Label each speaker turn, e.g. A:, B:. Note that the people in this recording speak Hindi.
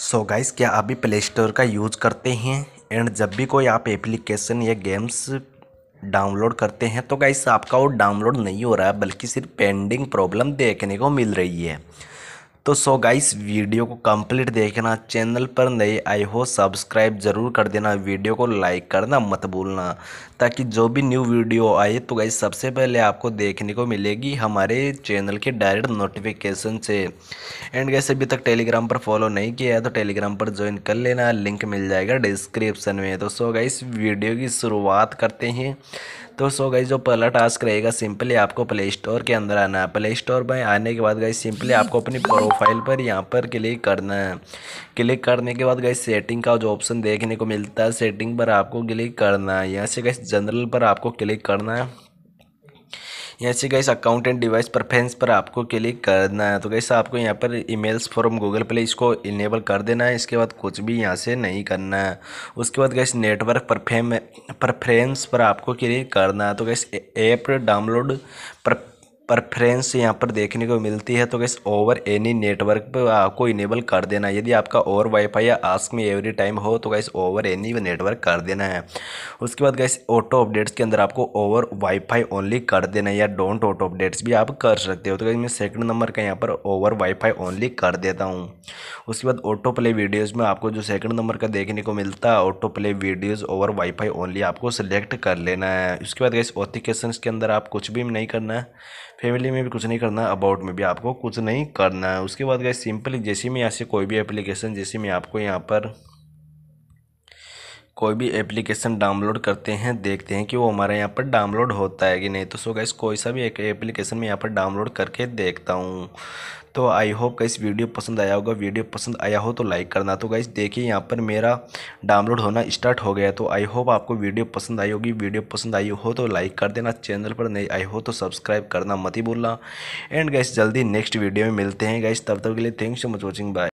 A: सो गाइस क्या आप भी प्ले स्टोर का यूज़ करते हैं एंड जब भी कोई आप एप्लीकेशन या गेम्स डाउनलोड करते हैं तो गाइस आपका वो डाउनलोड नहीं हो रहा है बल्कि सिर्फ पेंडिंग प्रॉब्लम देखने को मिल रही है तो सो गाइस वीडियो को कंप्लीट देखना चैनल पर नए आए हो सब्सक्राइब ज़रूर कर देना वीडियो को लाइक करना मत भूलना ताकि जो भी न्यू वीडियो आए तो गाइस सबसे पहले आपको देखने को मिलेगी हमारे चैनल के डायरेक्ट नोटिफिकेशन से एंड गाइस अभी तक टेलीग्राम पर फॉलो नहीं किया है तो टेलीग्राम पर ज्वाइन कर लेना लिंक मिल जाएगा डिस्क्रिप्सन में तो सो गाइस वीडियो की शुरुआत करते हैं तो सो गई जो पहला टास्क रहेगा सिंपली आपको प्ले स्टोर के अंदर आना है प्ले स्टोर में आने के बाद गई सिंपली आपको अपनी प्रोफाइल पर यहाँ पर क्लिक करना है क्लिक करने के बाद गई सेटिंग का जो ऑप्शन देखने को मिलता है सेटिंग पर आपको क्लिक करना है यहाँ से गई जनरल पर आपको क्लिक करना है यहाँ से guys account and device preferences पर आपको क्लिक करना है तो गैस आपको यहाँ पर ईमेल्स फॉरम गूगल प्ले इसको इनेबल कर देना है इसके बाद कुछ भी यहाँ से नहीं करना है उसके बाद गैस नेटवर्क परफेम परफ्रेंस पर आपको क्लिक करना है तो गैस ऐप डाउनलोड पर परफ्रेंस यहाँ पर देखने को मिलती है तो गैस ओवर एनी नेटवर्क पर आपको इनेबल कर देना यदि आपका ओवर वाईफाई या आस्क में एवरी टाइम हो तो गैस ओवर एनी नेटवर्क कर देना है उसके बाद गैस ऑटो अपडेट्स के अंदर आपको ओवर वाईफाई ओनली कर देना है या डोंट ऑटो अपडेट्स भी आप कर सकते हो तो गैस मैं सेकंड नंबर का यहाँ पर ओवर वाई ओनली कर देता हूँ उसके बाद ऑटो प्ले वीडियोज़ में आपको जो सेकंड नंबर का देखने को मिलता है auto play videos over wifi only आपको सिलेक्ट कर लेना है उसके बाद गैस ऑथिकेशन के अंदर आप कुछ भी नहीं करना है फैमिली में भी कुछ नहीं करना है अबाउट में भी आपको कुछ नहीं करना है उसके बाद गए सिंपली जैसे में यहाँ से कोई भी एप्लीकेशन जैसे मैं आपको यहाँ पर कोई भी एप्लीकेशन डाउनलोड करते हैं देखते हैं कि वो हमारे यहाँ पर डाउनलोड होता है कि नहीं तो सो गैस कोई सा भी एक एप्लीकेशन मैं यहाँ पर डाउनलोड करके देखता हूँ तो आई होप गाइस वीडियो पसंद आया होगा वीडियो पसंद आया हो तो लाइक करना तो गाइस देखिए यहाँ पर मेरा डाउनलोड होना स्टार्ट हो गया तो आई होप आपको वीडियो पसंद आई होगी वीडियो पसंद आई हो तो लाइक कर देना चैनल पर नहीं आई हो तो सब्सक्राइब करना मत ही बोलना एंड गाइस जल्दी नेक्स्ट वीडियो में मिलते हैं गाइस तब तक के लिए thanks so much watching bye